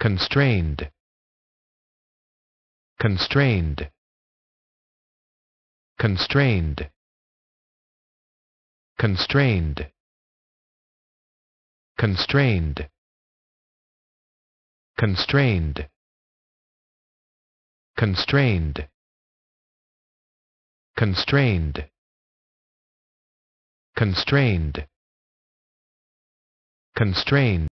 constrained constrained constrained constrained constrained constrained constrained constrained constrained constrained